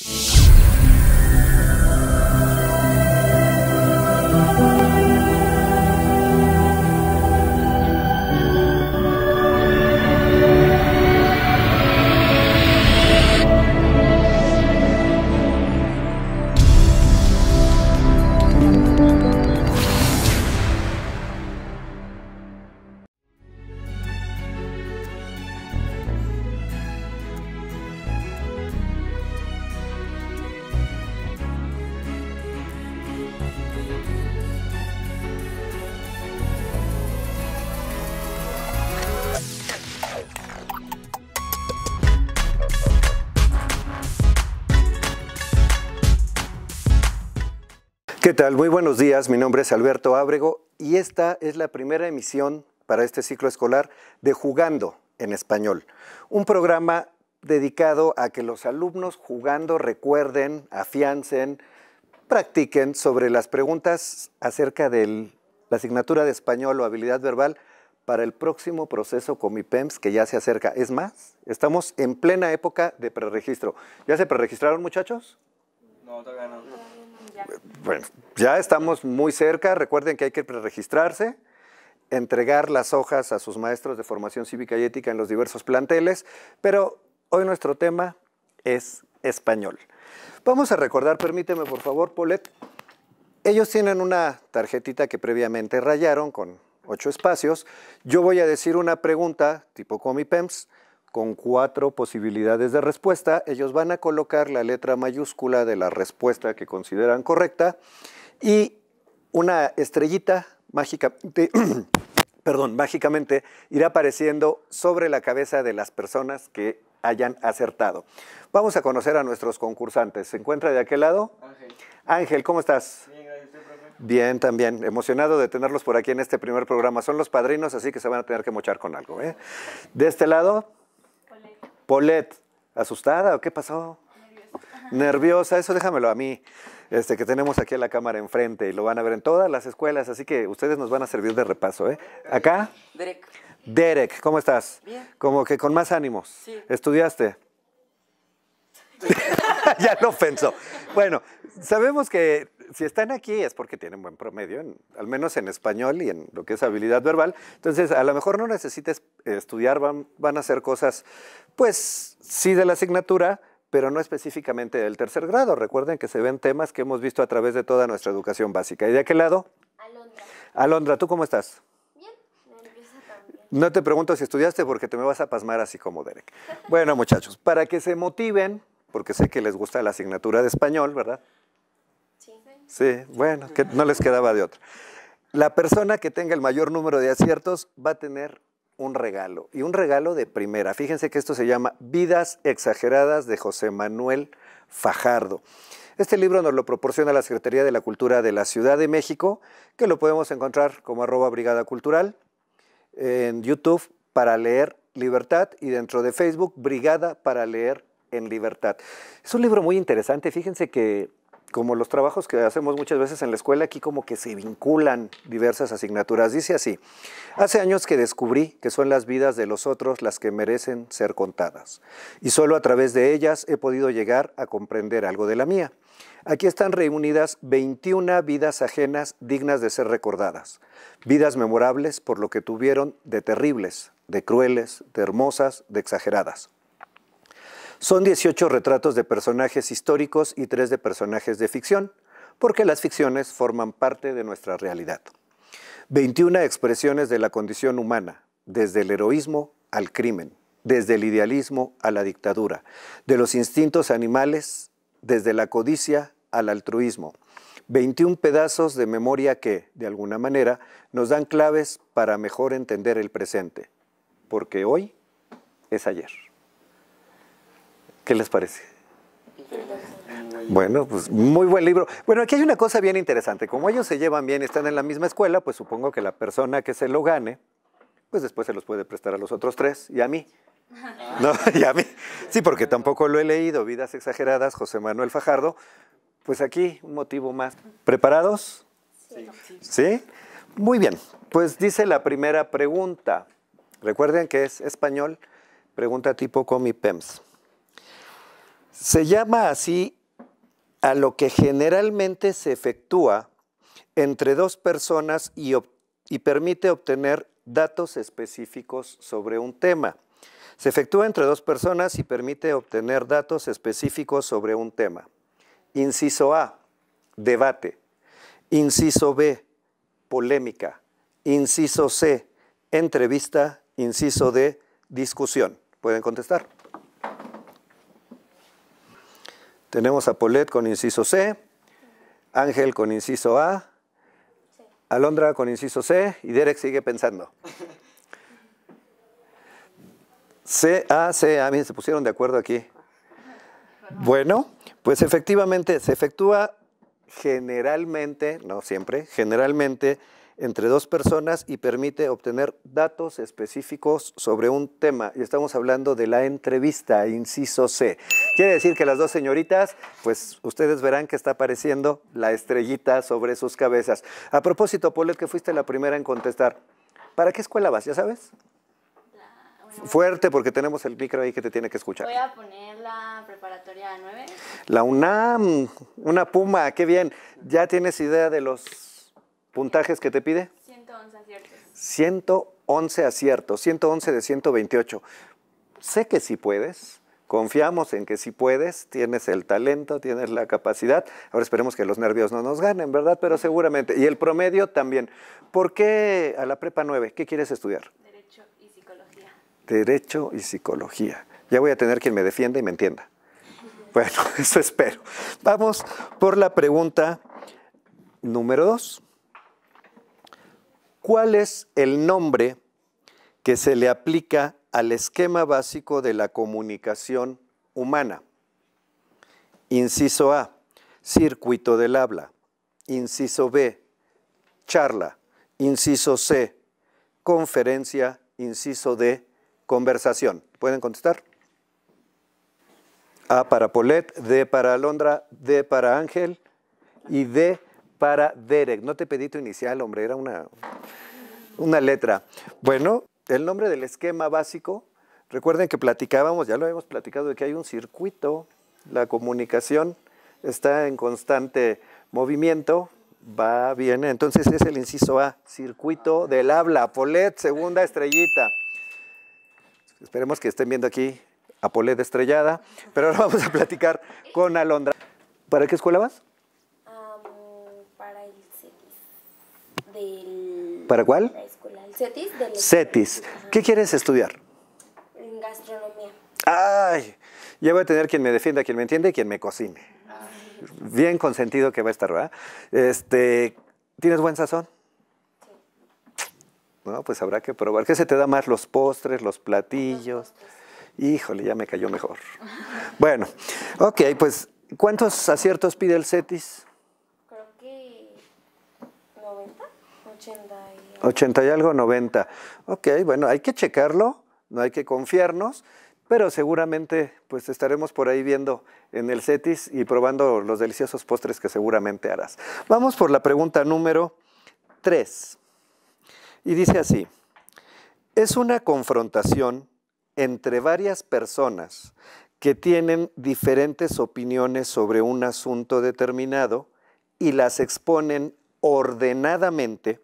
Thank you. ¿Qué tal? Muy buenos días, mi nombre es Alberto Ábrego y esta es la primera emisión para este ciclo escolar de Jugando en Español, un programa dedicado a que los alumnos jugando recuerden, afiancen, practiquen sobre las preguntas acerca de la asignatura de español o habilidad verbal para el próximo proceso con Comipems que ya se acerca. Es más, estamos en plena época de preregistro. ¿Ya se preregistraron, muchachos? No, todavía no. Bueno, ya estamos muy cerca. Recuerden que hay que preregistrarse entregar las hojas a sus maestros de formación cívica y ética en los diversos planteles, pero hoy nuestro tema es español. Vamos a recordar, permíteme por favor, Polet, ellos tienen una tarjetita que previamente rayaron con ocho espacios. Yo voy a decir una pregunta tipo Comipems con cuatro posibilidades de respuesta. Ellos van a colocar la letra mayúscula de la respuesta que consideran correcta y una estrellita mágicamente, perdón, mágicamente irá apareciendo sobre la cabeza de las personas que hayan acertado. Vamos a conocer a nuestros concursantes. ¿Se encuentra de aquel lado? Ángel. Ángel, ¿cómo estás? Bien, gracias, Bien, también. Emocionado de tenerlos por aquí en este primer programa. Son los padrinos, así que se van a tener que mochar con algo. ¿eh? De este lado, ¿Polet? ¿asustada o qué pasó? Nerviosa. Nerviosa, eso déjamelo a mí. Este, que tenemos aquí la cámara enfrente y lo van a ver en todas las escuelas, así que ustedes nos van a servir de repaso. ¿eh? Acá. Derek. Derek, ¿cómo estás? Bien. Como que con más ánimos. Sí. ¿Estudiaste? ya lo pensó. Bueno, sabemos que si están aquí es porque tienen buen promedio, al menos en español y en lo que es habilidad verbal. Entonces, a lo mejor no necesites estudiar, van, a hacer cosas, pues sí de la asignatura, pero no específicamente del tercer grado. Recuerden que se ven temas que hemos visto a través de toda nuestra educación básica. ¿Y de qué lado? Alondra. Alondra, ¿tú cómo estás? Bien, No te pregunto si estudiaste porque te me vas a pasmar así como Derek. Bueno, muchachos, para que se motiven, porque sé que les gusta la asignatura de español, ¿verdad? Sí, bueno, que no les quedaba de otra. La persona que tenga el mayor número de aciertos va a tener un regalo, y un regalo de primera. Fíjense que esto se llama Vidas Exageradas de José Manuel Fajardo. Este libro nos lo proporciona la Secretaría de la Cultura de la Ciudad de México, que lo podemos encontrar como arroba Brigada Cultural en YouTube para leer Libertad y dentro de Facebook Brigada para leer en Libertad. Es un libro muy interesante. Fíjense que como los trabajos que hacemos muchas veces en la escuela, aquí como que se vinculan diversas asignaturas. Dice así, hace años que descubrí que son las vidas de los otros las que merecen ser contadas, y solo a través de ellas he podido llegar a comprender algo de la mía. Aquí están reunidas 21 vidas ajenas dignas de ser recordadas, vidas memorables por lo que tuvieron de terribles, de crueles, de hermosas, de exageradas. Son 18 retratos de personajes históricos y 3 de personajes de ficción, porque las ficciones forman parte de nuestra realidad. 21 expresiones de la condición humana, desde el heroísmo al crimen, desde el idealismo a la dictadura, de los instintos animales, desde la codicia al altruismo. 21 pedazos de memoria que, de alguna manera, nos dan claves para mejor entender el presente, porque hoy es ayer. ¿Qué les parece? Bueno, pues muy buen libro. Bueno, aquí hay una cosa bien interesante. Como ellos se llevan bien y están en la misma escuela, pues supongo que la persona que se lo gane, pues después se los puede prestar a los otros tres y a mí. No, y a mí. Sí, porque tampoco lo he leído. Vidas exageradas, José Manuel Fajardo. Pues aquí un motivo más. ¿Preparados? Sí. ¿Sí? Muy bien. Pues dice la primera pregunta. Recuerden que es español. Pregunta tipo Comi Pems. Se llama así a lo que generalmente se efectúa entre dos personas y, permite obtener datos específicos sobre un tema. Se efectúa entre dos personas y permite obtener datos específicos sobre un tema. Inciso A, debate. Inciso B, polémica. Inciso C, entrevista. Inciso D, discusión. Pueden contestar. Tenemos a Polet con inciso C, Ángel con inciso A, Alondra con inciso C y Derek sigue pensando. C, A, C, A, bien, se pusieron de acuerdo aquí. Bueno, pues efectivamente se efectúa generalmente, no siempre, generalmente entre dos personas y permite obtener datos específicos sobre un tema. Y estamos hablando de la entrevista, inciso C. Quiere decir que las dos señoritas, pues ustedes verán que está apareciendo la estrellita sobre sus cabezas. A propósito, Paulette, que fuiste la primera en contestar, ¿para qué escuela vas? ¿Ya sabes? Fuerte porque tenemos el micro ahí que te tiene que escuchar. Voy a poner la preparatoria 9. La UNAM, una puma, qué bien. ¿Ya tienes idea de los ¿Puntajes que te pide? 111 aciertos. 111 aciertos, 111 de 128. Sé que sí puedes, confiamos en que sí puedes, tienes el talento, tienes la capacidad. Ahora esperemos que los nervios no nos ganen, ¿verdad? Pero seguramente. Y el promedio también. ¿Por qué a la prepa 9? ¿Qué quieres estudiar? Derecho y psicología. Derecho y psicología. Ya voy a tener quien me defienda y me entienda. Bueno, eso espero. Vamos por la pregunta número 2. ¿Cuál es el nombre que se le aplica al esquema básico de la comunicación humana? Inciso A, circuito del habla. Inciso B, charla. Inciso C, conferencia. Inciso D, conversación. ¿Pueden contestar? A para Polet, D para Alondra, D para Ángel y D para Derek. No te pedí tu inicial, hombre, era una, una letra. Bueno, el nombre del esquema básico, recuerden que platicábamos, ya lo habíamos platicado, de que hay un circuito, la comunicación está en constante movimiento, va, bien. Entonces es el inciso A, circuito del habla, Polet, segunda estrellita. Esperemos que estén viendo aquí a Polet estrellada, pero ahora vamos a platicar con Alondra. ¿Para qué escuela vas? ¿Para cuál? La CETIS. ¿Qué quieres estudiar? gastronomía. ¡Ay! Ya voy a tener quien me defienda, quien me entiende y quien me cocine. Bien consentido que va a estar, ¿verdad? Este, ¿Tienes buen sazón? Sí. No, pues habrá que probar. ¿Qué se te da más? ¿Los postres, los platillos? Híjole, ya me cayó mejor. bueno, ok, pues, ¿cuántos aciertos pide el CETIS? Creo que 90, 80. 80 y algo, 90. Ok, bueno, hay que checarlo, no hay que confiarnos, pero seguramente pues estaremos por ahí viendo en el CETIS y probando los deliciosos postres que seguramente harás. Vamos por la pregunta número 3. Y dice así, es una confrontación entre varias personas que tienen diferentes opiniones sobre un asunto determinado y las exponen ordenadamente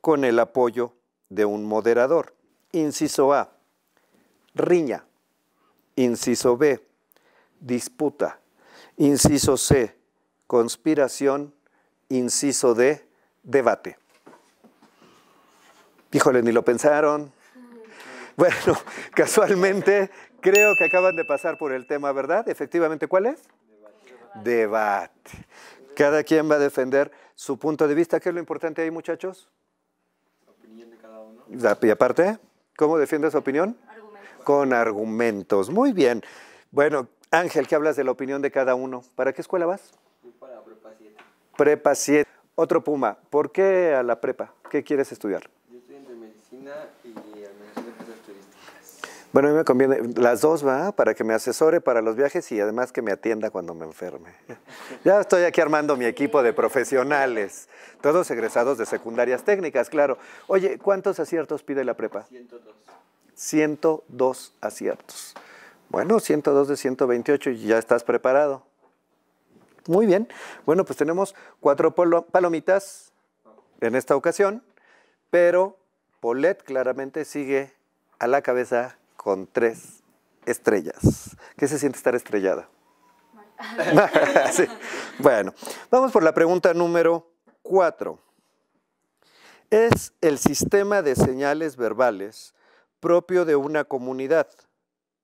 con el apoyo de un moderador. Inciso A, riña. Inciso B, disputa. Inciso C, conspiración. Inciso D, debate. Híjole, ni lo pensaron. Bueno, casualmente creo que acaban de pasar por el tema, ¿verdad? Efectivamente, ¿cuál es? Debate. Cada quien va a defender su punto de vista. ¿Qué es lo importante ahí, muchachos? Ah, y aparte, ¿cómo defiendes opinión? Con argumentos. Muy bien. Bueno, Ángel, ¿qué hablas de la opinión de cada uno? ¿Para qué escuela vas? Para prepa 7. Prepa 7. Otro Puma, ¿por qué a la prepa? ¿Qué quieres estudiar? Yo estoy en medicina bueno, a mí me conviene las dos, va, para que me asesore para los viajes y además que me atienda cuando me enferme. Ya estoy aquí armando mi equipo de profesionales, todos egresados de secundarias técnicas, claro. Oye, ¿cuántos aciertos pide la prepa? 102. 102 aciertos. Bueno, 102 de 128 y ya estás preparado. Muy bien. Bueno, pues tenemos cuatro palomitas en esta ocasión, pero Polet claramente sigue a la cabeza con tres estrellas. ¿Qué se siente estar estrellada? Bueno, vamos por la pregunta número cuatro. Es el sistema de señales verbales propio de una comunidad,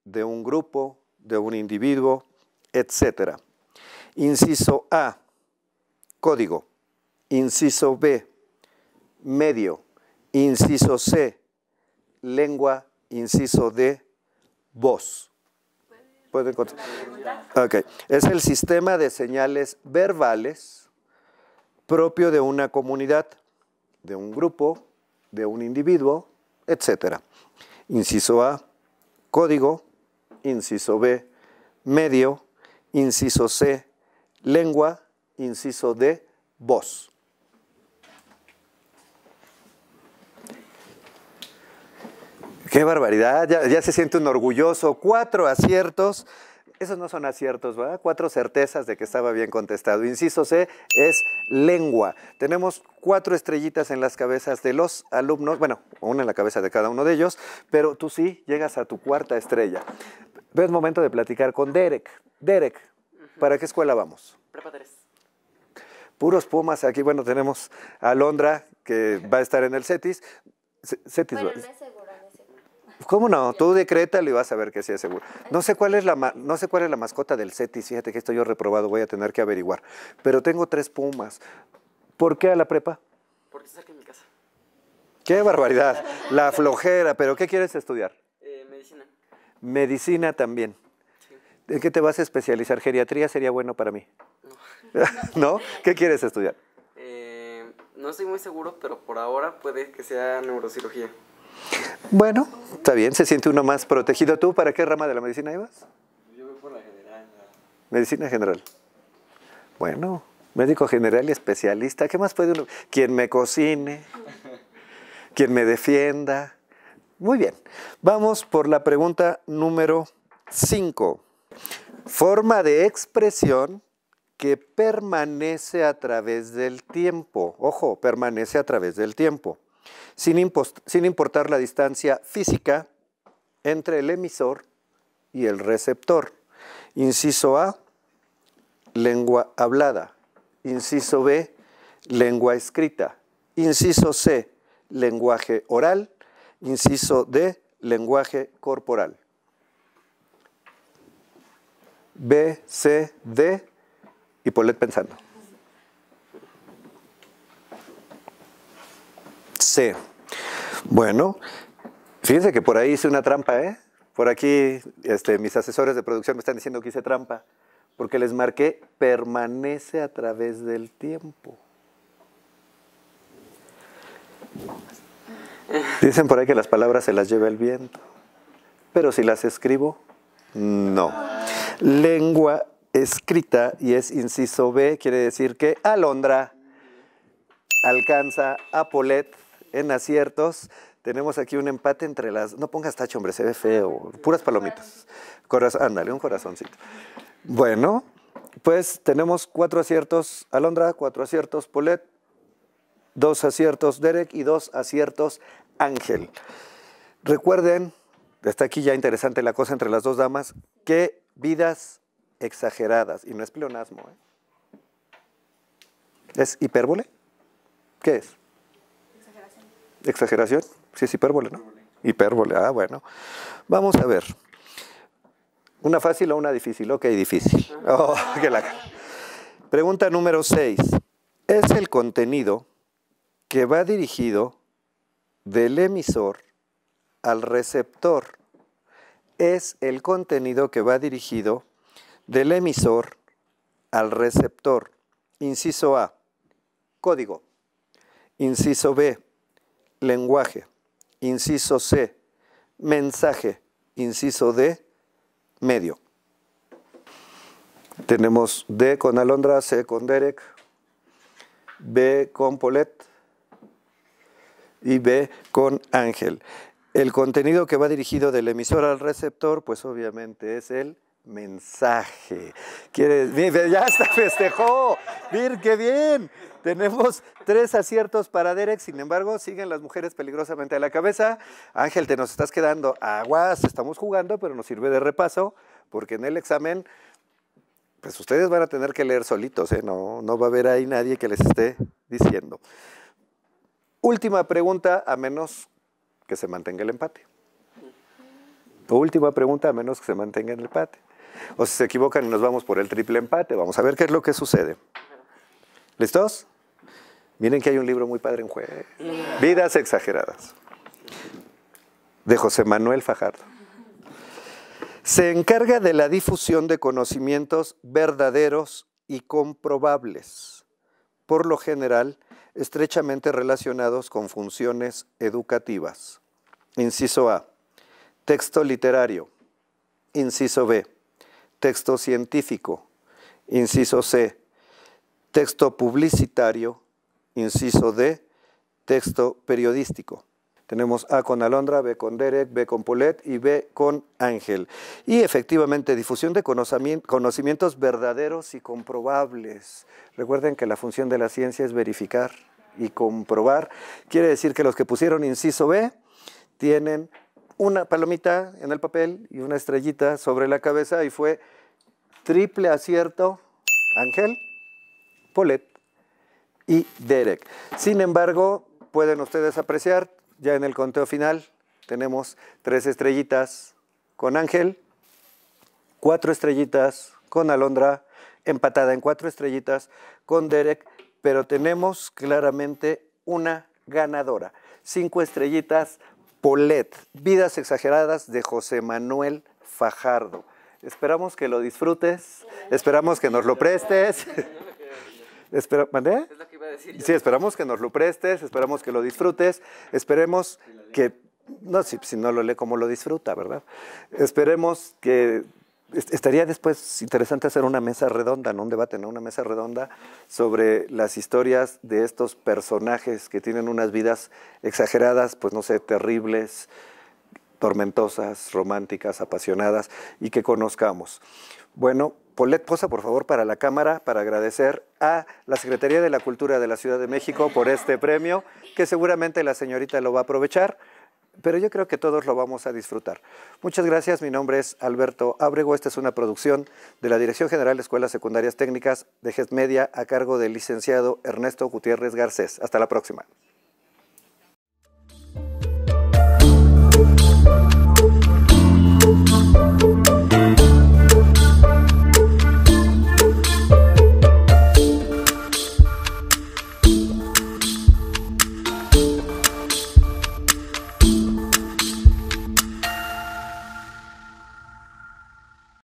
de un grupo, de un individuo, etcétera? Inciso A, código. Inciso B, medio. Inciso C, lengua inciso D, voz. ¿Puede Ok. Es el sistema de señales verbales propio de una comunidad, de un grupo, de un individuo, etc. Inciso A, código. Inciso B, medio. Inciso C, lengua. Inciso D, voz. Qué barbaridad, ya, se siente un orgulloso. Cuatro aciertos. Esos no son aciertos, ¿verdad? Cuatro certezas de que estaba bien contestado. Inciso C es lengua. Tenemos cuatro estrellitas en las cabezas de los alumnos, bueno, una en la cabeza de cada uno de ellos, pero tú sí llegas a tu cuarta estrella. es momento de platicar con Derek. Derek, ¿para qué escuela vamos? Prepa Puros Pumas, aquí bueno, tenemos a Londra, que va a estar en el CETIS. CETIS ¿Cómo no? Tú decrétalo y vas a ver que sí seguro. No sé cuál es la no sé cuál es la mascota del CETI, fíjate que estoy yo reprobado, voy a tener que averiguar. Pero tengo tres pumas. ¿Por qué a la prepa? Porque de mi casa. Qué barbaridad, la flojera, pero ¿qué quieres estudiar? Eh, medicina. Medicina también. ¿En qué te vas a especializar? Geriatría sería bueno para mí. No. ¿No? ¿Qué quieres estudiar? Eh, no estoy muy seguro, pero por ahora puede que sea neurocirugía. Bueno, está bien, se siente uno más protegido. ¿Tú para qué rama de la medicina ibas? Yo voy por la general. Medicina general. Bueno, médico general y especialista. ¿Qué más puede uno? Quien me cocine, quien me defienda. Muy bien, vamos por la pregunta número 5. Forma de expresión que permanece a través del tiempo. Ojo, permanece a través del tiempo sin, importar la distancia física entre el emisor y el receptor. Inciso A, lengua hablada. Inciso B, lengua escrita. Inciso C, lenguaje oral. Inciso D, lenguaje corporal. B, C, D y poned pensando. C. Bueno, fíjense que por ahí hice una trampa, ¿eh? Por aquí este, mis asesores de producción me están diciendo que hice trampa, porque les marqué permanece a través del tiempo. Dicen por ahí que las palabras se las lleva el viento, pero si las escribo, no. Lengua escrita y es inciso B, quiere decir que alondra alcanza a Polet en aciertos. Tenemos aquí un empate entre las... No pongas tacho, hombre, se ve feo. Puras palomitas. ándale, un corazoncito. Bueno, pues tenemos cuatro aciertos Alondra, cuatro aciertos Polet, dos aciertos Derek y dos aciertos Ángel. Recuerden, está aquí ya interesante la cosa entre las dos damas, que vidas exageradas, y no es pleonasmo, ¿eh? ¿es hipérbole? ¿Qué es? ¿Exageración? Sí, es hipérbole, ¿no? Hipérbole, ah, bueno. Vamos a ver. ¿Una fácil o una difícil? Ok, difícil. Oh, Pregunta número 6. Es el contenido que va dirigido del emisor al receptor. Es el contenido que va dirigido del emisor al receptor. Inciso A, código. Inciso B, lenguaje, inciso C, mensaje, inciso D, medio. Tenemos D con Alondra, C con Derek, B con Paulette y B con Ángel. El contenido que va dirigido del emisor al receptor, pues obviamente es el mensaje. Ya está, festejó. Mir, qué bien. Tenemos tres aciertos para Derek, sin embargo, siguen las mujeres peligrosamente a la cabeza. Ángel, te nos estás quedando aguas, estamos jugando, pero nos sirve de repaso, porque en el examen, pues ustedes van a tener que leer solitos, ¿eh? no, no va a haber ahí nadie que les esté diciendo. Última pregunta, a menos que se mantenga el empate. última pregunta, a menos que se mantenga el empate. O si se equivocan y nos vamos por el triple empate, vamos a ver qué es lo que sucede. ¿Listos? Miren que hay un libro muy padre en juego. Vidas exageradas. De José Manuel Fajardo. Se encarga de la difusión de conocimientos verdaderos y comprobables, por lo general estrechamente relacionados con funciones educativas. Inciso A. Texto literario. Inciso B texto científico, inciso C, texto publicitario, inciso D, texto periodístico. Tenemos A con Alondra, B con Derek, B con Polet y B con Ángel. Y efectivamente, difusión de conocimientos verdaderos y comprobables. Recuerden que la función de la ciencia es verificar y comprobar. Quiere decir que los que pusieron inciso B tienen una palomita en el papel y una estrellita sobre la cabeza y fue triple acierto Ángel, Polet y Derek. Sin embargo, pueden ustedes apreciar, ya en el conteo final tenemos tres estrellitas con Ángel, cuatro estrellitas con Alondra, empatada en cuatro estrellitas con Derek, pero tenemos claramente una ganadora. Cinco estrellitas Polet, Vidas Exageradas de José Manuel Fajardo. Esperamos que lo disfrutes, esperamos que nos lo prestes. Sí, esperamos que nos lo prestes, esperamos que lo disfrutes, esperemos que. No, si, si no lo lee, como lo disfruta, verdad? Esperemos que estaría después interesante hacer una mesa redonda, no un debate, una mesa redonda sobre las historias de estos personajes que tienen unas vidas exageradas, pues no sé, terribles, tormentosas, románticas, apasionadas y que conozcamos. Bueno, Polet posa por favor, para la cámara, para agradecer a la Secretaría de la Cultura de la Ciudad de México por este premio, que seguramente la señorita lo va a aprovechar pero yo creo que todos lo vamos a disfrutar. Muchas gracias, mi nombre es Alberto Abrego. esta es una producción de la Dirección General de Escuelas Secundarias Técnicas de GES Media a cargo del licenciado Ernesto Gutiérrez Garcés. Hasta la próxima.